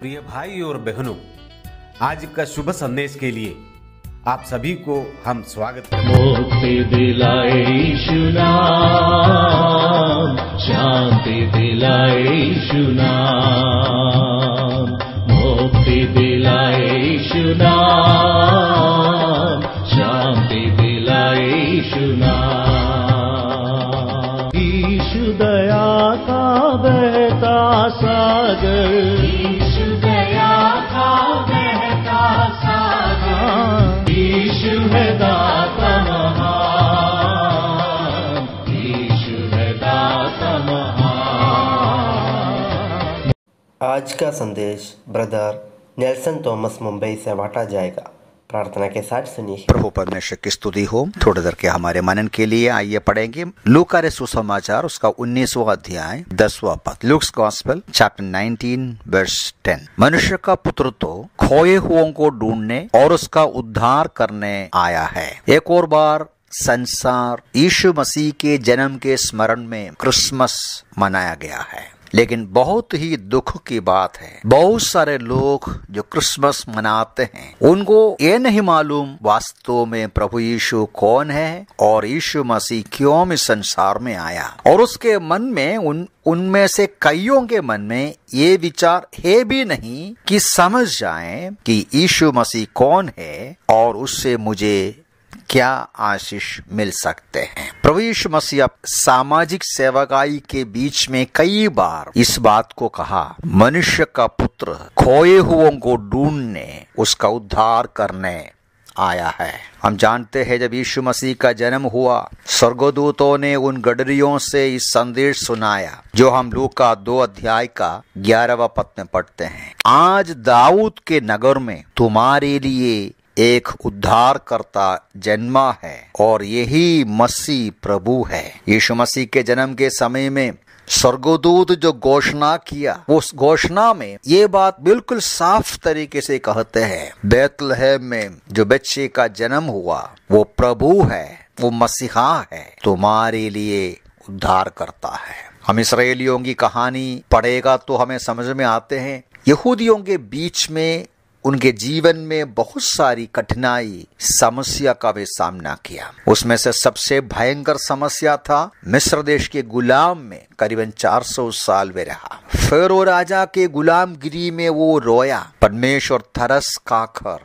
प्रिय भाई और बहनों आज का शुभ संदेश के लिए आप सभी को हम स्वागत मुक्ति दिलाए शांति दिलाए मुक्ति दिलाए आज का संदेश ब्रदर नेल्सन थॉमस मुंबई से बांटा जाएगा प्रार्थना के साथ सुनिए प्रभु परमेश्वर की स्तुति हो थोड़ी देर के हमारे मनन के लिए आइए पढ़ेंगे लूका रे सुसमाचार उसका उन्नीसवा अध्याय दसवा पद Luke's gospel chapter nineteen verse ten मनुष्य का पुत्र तो खोए हुओं को ढूंढने और उसका उद्धार करने आया है एक और बार संसार यीशु मसीह के जन्म के स्मरण में क्रिसमस मनाया गया है लेकिन बहुत ही दुख की बात है बहुत सारे लोग जो क्रिसमस मनाते हैं उनको ये नहीं मालूम वास्तव में प्रभु यीशु कौन है और यीशु मसीह क्यों में संसार में आया और उसके मन में उन उनमें से कईयों के मन में ये विचार है भी नहीं कि समझ जाएं कि यीशु मसीह कौन है और उससे मुझे क्या आशीष मिल सकते हैं प्रभु यीशु मसीह सामाजिक सेवाकाई के बीच में कई बार इस बात को कहा मनुष्य का पुत्र खोए हुओं को ढूंढने उसका उद्धार करने आया है हम जानते हैं जब यीशु मसीह का जन्म हुआ स्वर्गदूतों ने उन गडरियों से इस संदेश सुनाया जो हम लोग का दो अध्याय का ग्यारहवा पद में पढ़ते हैं आज दाऊद के नगर में तुम्हारे लिए एक उद्धारकर्ता जन्मा है और यही मसीह प्रभु है यीशु मसीह के जन्म के समय में स्वर्गोदूत जो घोषणा किया उस घोषणा में ये बात बिल्कुल साफ तरीके से कहते हैं बैतलहम में जो बच्चे का जन्म हुआ वो प्रभु है वो मसीहा है तुम्हारे लिए उद्धार करता है हम इसराइलियों की कहानी पढ़ेगा तो हमें समझ में आते हैं यहूदियों के बीच में उनके जीवन में बहुत सारी कठिनाई समस्या का वे सामना किया उसमें से सबसे भयंकर समस्या था मिस्र देश के गुलाम में करीबन 400 साल वे रहा फिर वो राजा के गुलामगिरी में वो रोया परमेश और तरस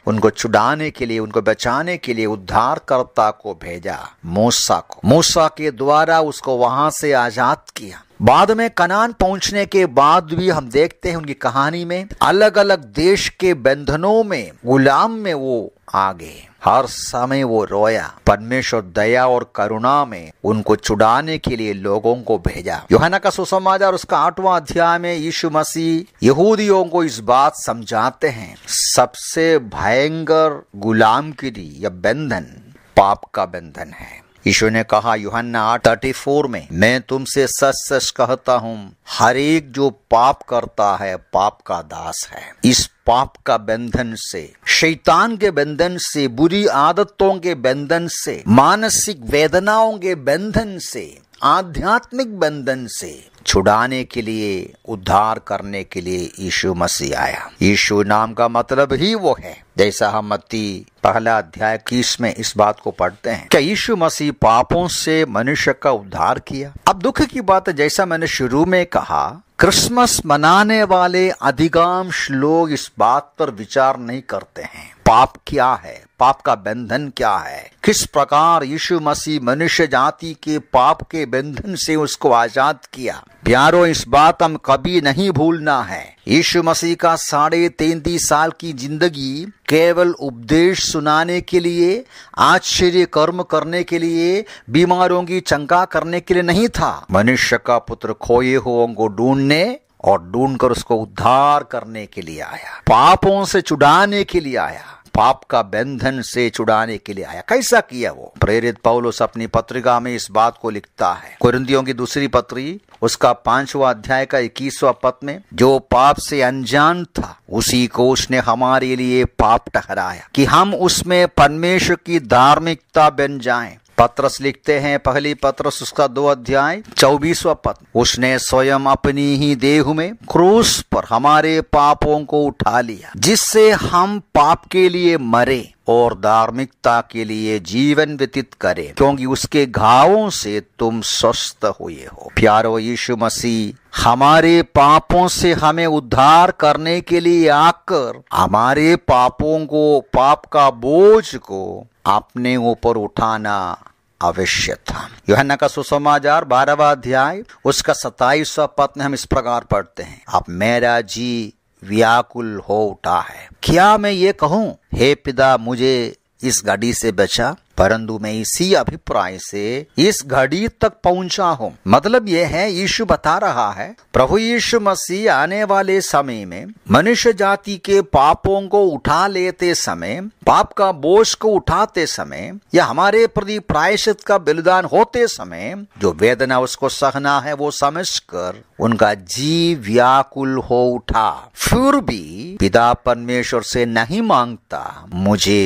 उनको छुड़ाने के लिए उनको बचाने के लिए उद्धारकर्ता को भेजा मूसा को मूसा के द्वारा उसको वहां से आजाद किया बाद में कनान पहुंचने के बाद भी हम देखते हैं उनकी कहानी में अलग अलग देश के बंधनों में गुलाम में वो आ गए हर समय वो रोया परमेश्वर दया और करुणा में उनको छुड़ाने के लिए लोगों को भेजा योहाना का सुसमाचार उसका आठवां अध्याय में यीशु मसीह यहूदियों को इस बात समझाते हैं सबसे भयंकर गुलाम की या बंधन पाप का बंधन है यीशु ने कहा युहन्ना आठ थर्टी फोर में मैं तुमसे सच सच कहता हूँ हर एक जो पाप करता है पाप का दास है इस पाप का बंधन से शैतान के बंधन से बुरी आदतों के बंधन से मानसिक वेदनाओं के बंधन से आध्यात्मिक बंधन से छुड़ाने के लिए उद्धार करने के लिए यीशु मसीह आया यीशु नाम का मतलब ही वो है जैसा हम मत्ती पहला अध्याय की में इस बात को पढ़ते हैं क्या यीशु मसीह पापों से मनुष्य का उद्धार किया अब दुख की बात है जैसा मैंने शुरू में कहा क्रिसमस मनाने वाले अधिकांश लोग इस बात पर विचार नहीं करते हैं पाप क्या है पाप का बंधन क्या है किस प्रकार यीशु मसीह मनुष्य जाति के पाप के बंधन से उसको आजाद किया प्यारो इस बात हम कभी नहीं भूलना है यीशु मसीह का साढ़े तैतीस साल की जिंदगी केवल उपदेश सुनाने के लिए आश्चर्य कर्म करने के लिए बीमारों की चंका करने के लिए नहीं था मनुष्य का पुत्र खोए हुओं को ढूंढने और ढूंढ कर उसको उद्धार करने के लिए आया पापों से चुड़ाने के लिए आया पाप का बंधन से छुड़ाने के लिए आया कैसा किया वो प्रेरित पौलुस अपनी पत्रिका में इस बात को लिखता है कुरिंदियों की दूसरी पत्री उसका पांचवा अध्याय का इक्कीसवा पद में जो पाप से अनजान था उसी को उसने हमारे लिए पाप ठहराया कि हम उसमें परमेश्वर की धार्मिकता बन जाएं पत्रस लिखते हैं पहली पत्रस उसका दो अध्याय चौबीसवा पत्र उसने स्वयं अपनी ही देह में क्रूस पर हमारे पापों को उठा लिया जिससे हम पाप के लिए मरे और धार्मिकता के लिए जीवन व्यतीत करें क्योंकि उसके घावों से तुम स्वस्थ हुए हो प्यारो यीशु मसीह हमारे पापों से हमें उद्धार करने के लिए आकर हमारे पापों को पाप का बोझ को अपने ऊपर उठाना अवश्य था योहन्ना का सुसमाचार बारहवा अध्याय उसका सताइसवा पद में हम इस प्रकार पढ़ते हैं अब मेरा जी व्याकुल हो उठा है क्या मैं ये कहूँ हे पिता मुझे इस गाड़ी से बचा परंतु मैं इसी अभिप्राय से इस घड़ी तक पहुंचा हूँ मतलब ये है यीशु बता रहा है प्रभु यीशु मसीह आने वाले समय में मनुष्य जाति के पापों को उठा लेते समय पाप का बोझ को उठाते समय या हमारे प्रति प्रायश्चित का बलिदान होते समय जो वेदना उसको सहना है वो समझ कर उनका जीव व्याकुल हो उठा फिर भी पिता परमेश्वर से नहीं मांगता मुझे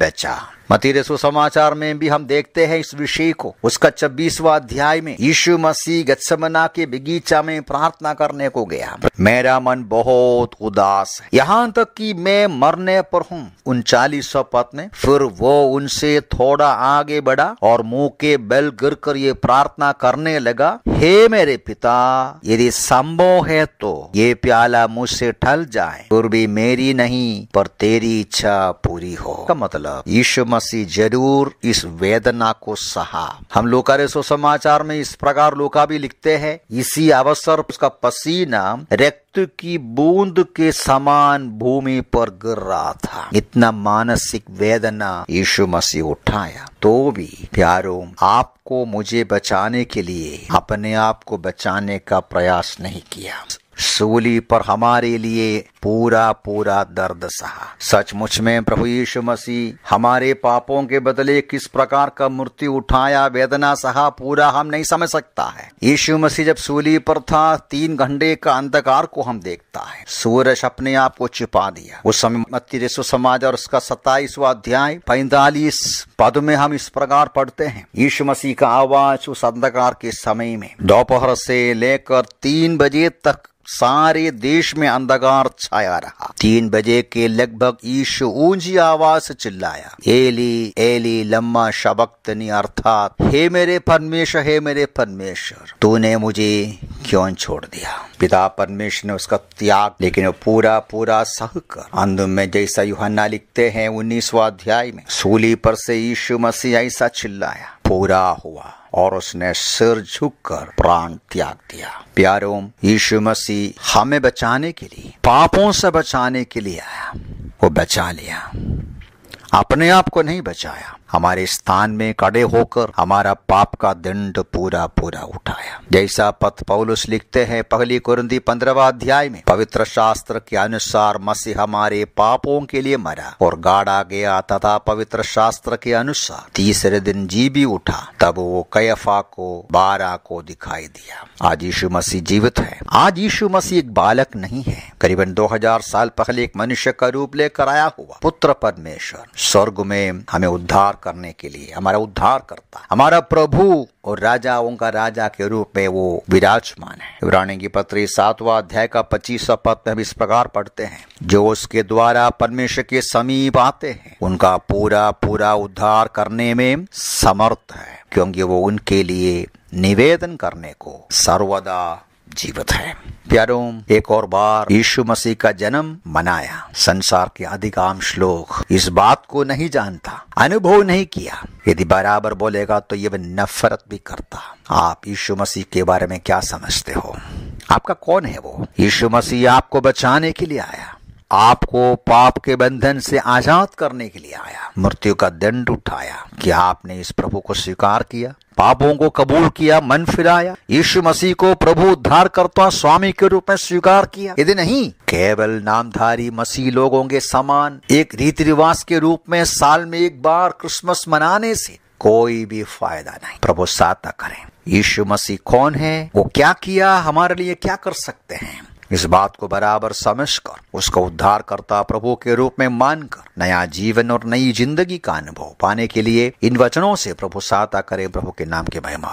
बचा मती सुसमाचार में भी हम देखते हैं इस विषय को उसका छब्बीसवा अध्याय में यीशु मसीह गत्समना के बगीचा में प्रार्थना करने को गया मेरा मन बहुत उदास है यहाँ तक कि मैं मरने पर हूँ उनचालीस में फिर वो उनसे थोड़ा आगे बढ़ा और मुंह के बल गिर कर ये प्रार्थना करने लगा हे मेरे पिता यदि संभव है तो ये प्याला मुझसे ठल जाए फिर भी मेरी नहीं पर तेरी इच्छा पूरी हो का मतलब यीशु मसीह जरूर इस वेदना को सहा हम लोकारेसो समाचार में इस प्रकार लोका भी लिखते हैं इसी अवसर उसका पसीना रक्त की बूंद के समान भूमि पर गिर रहा था इतना मानसिक वेदना यीशु मसीह उठाया तो भी प्यारो आपको मुझे बचाने के लिए अपने आप को बचाने का प्रयास नहीं किया सूली पर हमारे लिए पूरा पूरा दर्द सहा सचमुच में प्रभु यीशु मसीह हमारे पापों के बदले किस प्रकार का मूर्ति उठाया वेदना सहा पूरा हम नहीं समझ सकता है यीशु मसीह जब सूली पर था तीन घंटे का अंधकार को हम देखता है सूरज अपने आप को छिपा दिया उस समय मत्ती समाज और उसका सत्ताईसवा अध्याय पैंतालीस पद में हम इस प्रकार पढ़ते हैं यीशु मसीह का आवाज उस अंधकार के समय में दोपहर से लेकर तीन बजे तक सारे देश में अंधकार छाया रहा तीन बजे के लगभग ईशु ऊंची आवाज से चिल्लाया एली एली लम्मा शबक्तनी अर्थात हे मेरे परमेश्वर हे मेरे परमेश्वर तूने मुझे क्यों छोड़ दिया पिता परमेश्वर ने उसका त्याग लेकिन वो पूरा पूरा सह कर अंध में जैसा युहाना लिखते हैं उन्नीसवा अध्याय में सूली पर से यीशु मसीह ऐसा चिल्लाया पूरा हुआ और उसने सिर झुककर प्राण त्याग दिया प्यारों यीशु मसीह हमें बचाने के लिए पापों से बचाने के लिए आया वो बचा लिया अपने आप को नहीं बचाया हमारे स्थान में कड़े होकर हमारा पाप का दंड पूरा पूरा उठाया जैसा पथ पौलुस लिखते हैं पहली कुरंदी पंद्रवा अध्याय में पवित्र शास्त्र के अनुसार मसीह हमारे पापों के लिए मरा और गाड़ा गया तथा पवित्र शास्त्र के अनुसार तीसरे दिन जी भी उठा तब वो कैफा को बारह को दिखाई दिया आज यीशु मसीह जीवित है आज यीशु मसीह एक बालक नहीं है करीबन 2000 साल पहले एक मनुष्य का रूप लेकर आया हुआ पुत्र परमेश्वर स्वर्ग में हमें उद्धार करने के लिए हमारा उद्धार करता हमारा प्रभु और राजा का राजा के रूप में वो विराजमान है विवराणी की पत्री सातवा अध्याय का पच्चीस पद में हम इस प्रकार पढ़ते हैं जो उसके द्वारा परमेश्वर के समीप आते हैं उनका पूरा पूरा उद्धार करने में समर्थ है क्योंकि वो उनके लिए निवेदन करने को सर्वदा जीवित है प्यारों एक और बार यीशु मसीह का जन्म मनाया संसार के अधिकांश लोग इस बात को नहीं जानता अनुभव नहीं किया यदि बराबर बोलेगा तो ये नफरत भी करता आप यीशु मसीह के बारे में क्या समझते हो आपका कौन है वो यीशु मसीह आपको बचाने के लिए आया आपको पाप के बंधन से आजाद करने के लिए आया मृत्यु का दंड उठाया कि आपने इस प्रभु को स्वीकार किया पापों को कबूल किया मन फिराया यीशु मसीह को प्रभु उद्धार करता स्वामी के रूप में स्वीकार किया यदि नहीं केवल नामधारी मसीह लोगों के समान एक रीति रिवाज के रूप में साल में एक बार क्रिसमस मनाने से कोई भी फायदा नहीं प्रभु साथ करें यीशु मसीह कौन है वो क्या किया हमारे लिए क्या कर सकते हैं इस बात को बराबर समझकर उसका करता प्रभु के रूप में मानकर नया जीवन और नई जिंदगी का अनुभव पाने के लिए इन वचनों से प्रभु सहायता करे प्रभु के नाम के महिमा